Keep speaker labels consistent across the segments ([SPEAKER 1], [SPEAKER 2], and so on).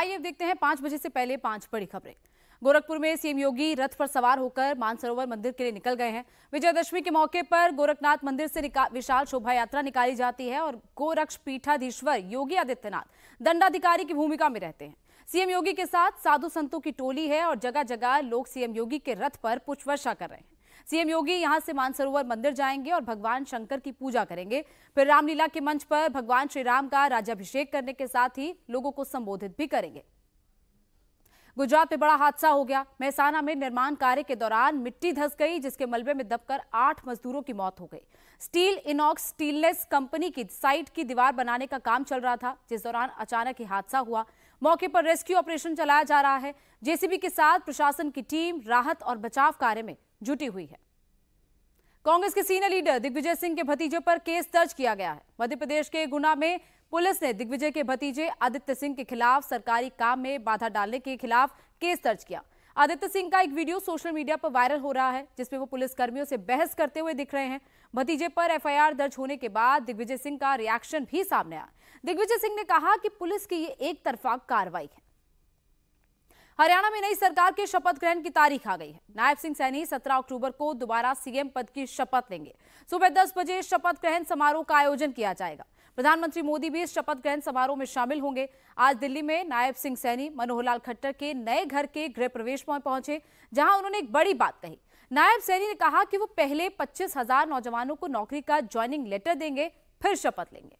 [SPEAKER 1] आइए देखते हैं पांच बजे से पहले पांच बड़ी खबरें गोरखपुर में सीएम योगी रथ पर सवार होकर मानसरोवर मंदिर के लिए निकल गए हैं विजयदशमी के मौके पर गोरखनाथ मंदिर से विशाल शोभा यात्रा निकाली जाती है और गोरक्ष पीठाधीश्वर योगी आदित्यनाथ दंडाधिकारी की भूमिका में रहते हैं सीएम योगी के साथ साधु संतों की टोली है और जगह जगह लोग सीएम योगी के रथ पर पुष्प वर्षा कर रहे हैं सीएम योगी यहां से मानसरोवर मंदिर जाएंगे और भगवान शंकर की पूजा करेंगे फिर रामलीला के मंच पर भगवान श्री राम का राज्यभिषेक करने के साथ ही लोगों को संबोधित भी करेंगे गुजरात में बड़ा हादसा हो गया महसाना में निर्माण कार्य के दौरान मिट्टी धस गई जिसके मलबे में दबकर आठ मजदूरों की मौत हो गई स्टील इनॉक्स स्टीललेस कंपनी की साइट की दीवार बनाने का काम चल रहा था जिस दौरान अचानक ही हादसा हुआ मौके पर रेस्क्यू ऑपरेशन चलाया जा रहा है जेसीबी के साथ प्रशासन की टीम राहत और बचाव कार्य में जुटी हुई है कांग्रेस के सीनियर लीडर दिग्विजय सिंह के भतीजे पर केस दर्ज किया गया है मध्य प्रदेश के गुना में पुलिस ने दिग्विजय के भतीजे आदित्य सिंह के खिलाफ सरकारी काम में बाधा डालने के खिलाफ केस दर्ज किया आदित्य सिंह का एक वीडियो सोशल मीडिया पर वायरल हो रहा है जिसमें वो पुलिसकर्मियों से बहस करते हुए दिख रहे हैं भतीजे पर एफआईआर दर्ज होने के बाद दिग्विजय सिंह का रिएक्शन भी सामने आया दिग्विजय सिंह ने कहा कि पुलिस की ये एक तरफा कार्रवाई है हरियाणा में नई सरकार के शपथ ग्रहण की तारीख आ गई है नायब सिंह सैनी 17 अक्टूबर को दोबारा सीएम पद की शपथ लेंगे सुबह 10 बजे शपथ ग्रहण समारोह का आयोजन किया जाएगा प्रधानमंत्री मोदी भी इस शपथ ग्रहण समारोह में शामिल होंगे आज दिल्ली में नायब सिंह सैनी मनोहर लाल खट्टर के नए घर के गृह प्रवेश में पहुंचे जहां उन्होंने एक बड़ी बात कही नायब सैनी ने कहा कि वो पहले पच्चीस हजार नौजवानों को नौकरी का ज्वाइनिंग लेटर देंगे फिर शपथ लेंगे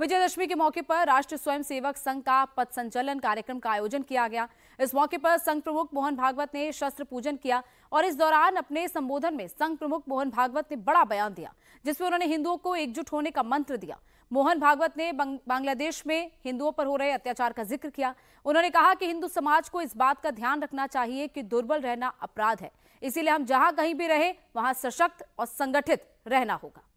[SPEAKER 1] विजयदशमी के मौके पर राष्ट्रीय स्वयंसेवक संघ का पथ संचलन कार्यक्रम का आयोजन किया गया इस मौके पर संघ प्रमुख मोहन भागवत ने शस्त्र पूजन किया और इस दौरान अपने संबोधन में संघ प्रमुख मोहन भागवत ने बड़ा बयान दिया जिसमें उन्होंने हिंदुओं को एकजुट होने का मंत्र दिया मोहन भागवत ने बांग्लादेश में हिंदुओं पर हो रहे अत्याचार का जिक्र किया उन्होंने कहा कि हिंदू समाज को इस बात का ध्यान रखना चाहिए कि दुर्बल रहना अपराध है इसीलिए हम जहां कहीं भी रहे वहां सशक्त और संगठित रहना होगा